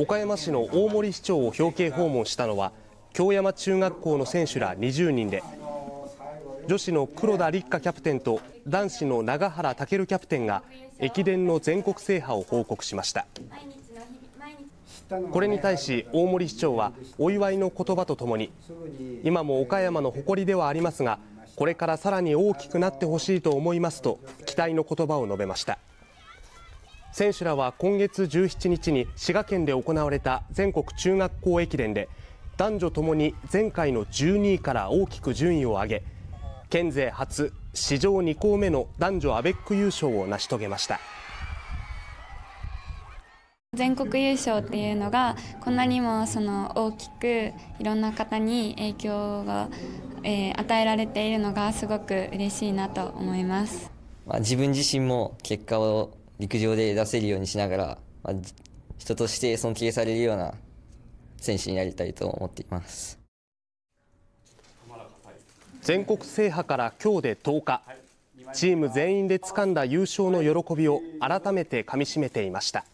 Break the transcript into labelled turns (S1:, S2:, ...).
S1: 岡山市の大森市長を表敬訪問したのは京山中学校の選手ら20人で女子の黒田立花キャプテンと男子の永原健キャプテンが駅伝の全国制覇を報告しましたこれに対し大森市長はお祝いの言葉とともに今も岡山の誇りではありますがこれからさらに大きくなってほしいと思いますと期待の言葉を述べました。選手らは今月17日に滋賀県で行われた全国中学校駅伝で男女ともに前回の12位から大きく順位を上げ県勢初史上2校目の男女アベック優勝を成し遂げました
S2: 全国優勝っていうのがこんなにもその大きくいろんな方に影響が、えー、与えられているのがすごく嬉しいなと思います、
S3: まあ、自分自身も結果を陸上で出せるようにしながら、まあ、人として尊敬されるような選手になりたいと思っています
S1: 全国制覇から今日で10日チーム全員で掴んだ優勝の喜びを改めてかみしめていました。